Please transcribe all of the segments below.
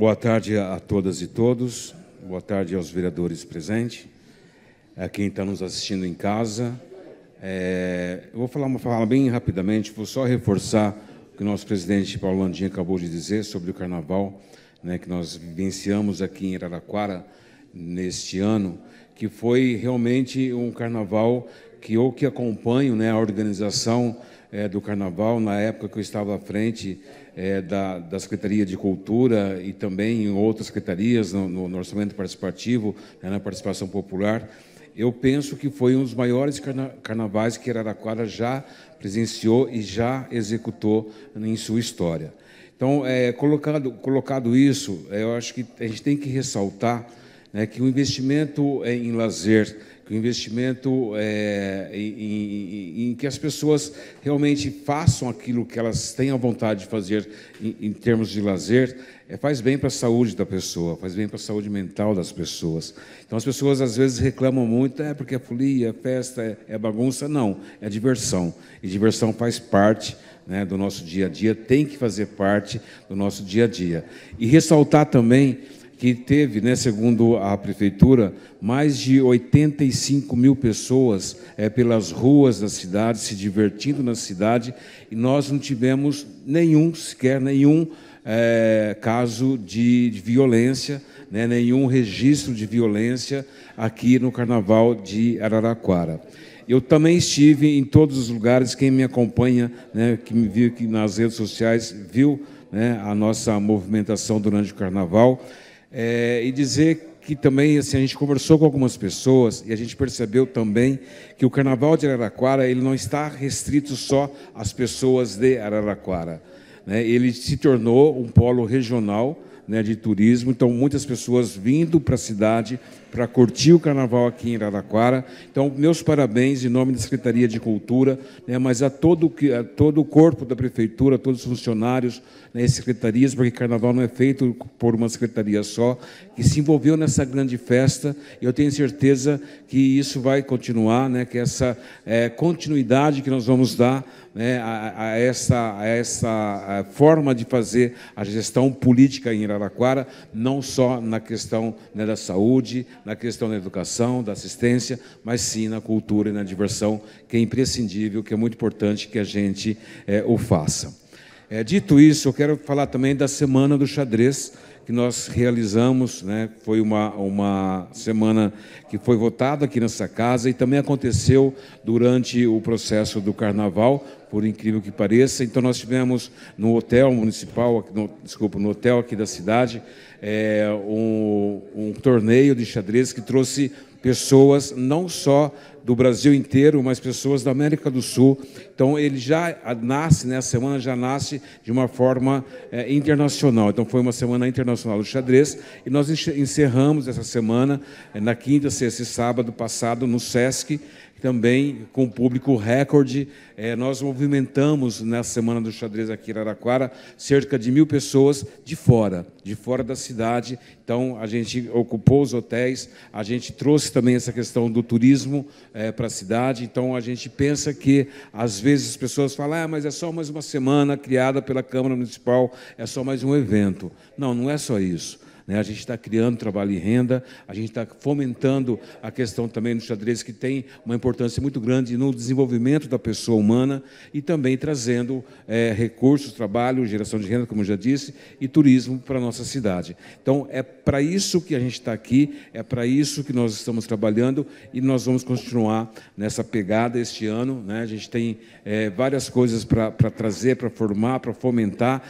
Boa tarde a todas e todos. Boa tarde aos vereadores presentes, a quem está nos assistindo em casa. É, eu vou falar uma fala bem rapidamente, vou só reforçar o que o nosso presidente Paulo Landim acabou de dizer sobre o carnaval né, que nós vivenciamos aqui em Araraquara neste ano, que foi realmente um carnaval que eu que acompanho né, a organização é, do Carnaval, na época que eu estava à frente é, da, da, Secretaria de Cultura e também em outras secretarias, no, no orçamento participativo, né, na participação popular, eu penso que foi um dos maiores carna carnavais que Araraquara já presenciou e já executou em sua história. Então, é, colocado, colocado isso, é, eu acho que a gente tem que ressaltar né, que o investimento é em lazer, que o investimento é, em, em, em, que as pessoas realmente façam aquilo que elas têm a vontade de fazer em, em termos de lazer, é, faz bem para a saúde da pessoa, faz bem para a saúde mental das pessoas. Então as pessoas às vezes reclamam muito, ah, é porque é folia, é festa, é, é bagunça. Não, é diversão. E diversão faz parte né, do nosso dia a dia, tem que fazer parte do nosso dia a dia. E ressaltar também que teve, né, segundo a prefeitura, mais de 85 mil pessoas é, pelas ruas da cidade, se divertindo na cidade, e nós não tivemos nenhum, sequer nenhum, é, caso de, de violência, né, nenhum registro de violência aqui no Carnaval de Araraquara. Eu também estive em todos os lugares, quem me acompanha, né, que me viu aqui nas redes sociais, viu né, a nossa movimentação durante o Carnaval. É, e dizer que também assim, a gente conversou com algumas pessoas e a gente percebeu também que o Carnaval de Araraquara ele não está restrito só às pessoas de Araraquara. Né? Ele se tornou um polo regional né, de turismo. Então, muitas pessoas vindo para a cidade para curtir o carnaval aqui em Araraquara. Então, meus parabéns em nome da Secretaria de Cultura, né, mas a todo, a todo o corpo da Prefeitura, a todos os funcionários né, e secretarias, porque carnaval não é feito por uma secretaria só, que se envolveu nessa grande festa. Eu tenho certeza que isso vai continuar, né, que essa é, continuidade que nós vamos dar né, a, a, essa, a essa forma de fazer a gestão política em Araraquara Araraquara, não só na questão né, da saúde, na questão da educação, da assistência, mas sim na cultura e na diversão, que é imprescindível, que é muito importante que a gente é, o faça. É, dito isso, eu quero falar também da Semana do Xadrez, que nós realizamos, né? foi uma, uma semana que foi votada aqui nessa casa e também aconteceu durante o processo do carnaval, por incrível que pareça. Então nós tivemos no hotel municipal, no, desculpa, no hotel aqui da cidade, é, um, um torneio de xadrez que trouxe pessoas não só do Brasil inteiro, mas pessoas da América do Sul. Então ele já nasce, né, a semana já nasce de uma forma é, internacional. Então foi uma semana internacional do xadrez e nós encerramos essa semana é, na quinta, sexta e sábado passado no SESC, também com público recorde. É, nós movimentamos na Semana do Xadrez aqui em Araraquara cerca de mil pessoas de fora, de fora da cidade. Então, a gente ocupou os hotéis, a gente trouxe trouxe também essa questão do turismo é, eh, para a cidade. Então a gente pensa que às vezes as pessoas falam, ah, mas é só mais uma semana criada pela Câmara Municipal, é só mais um evento. Não, não é só isso. Né? A gente está criando trabalho e renda, a gente está fomentando a questão também do xadrez, que tem uma importância muito grande no desenvolvimento da pessoa humana e também trazendo é, recursos, trabalho, geração de renda, como eu já disse, e turismo para a nossa cidade. Então, é para isso que a gente está aqui, é para isso que nós estamos trabalhando e nós vamos continuar nessa pegada este ano. Né? A gente tem é, várias coisas para trazer, para formar, para fomentar,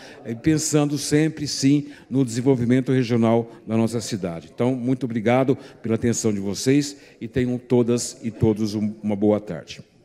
pensando sempre, sim, no desenvolvimento regional regional da nossa cidade. Então, muito obrigado pela atenção de vocês e tenham todas e todos uma boa tarde.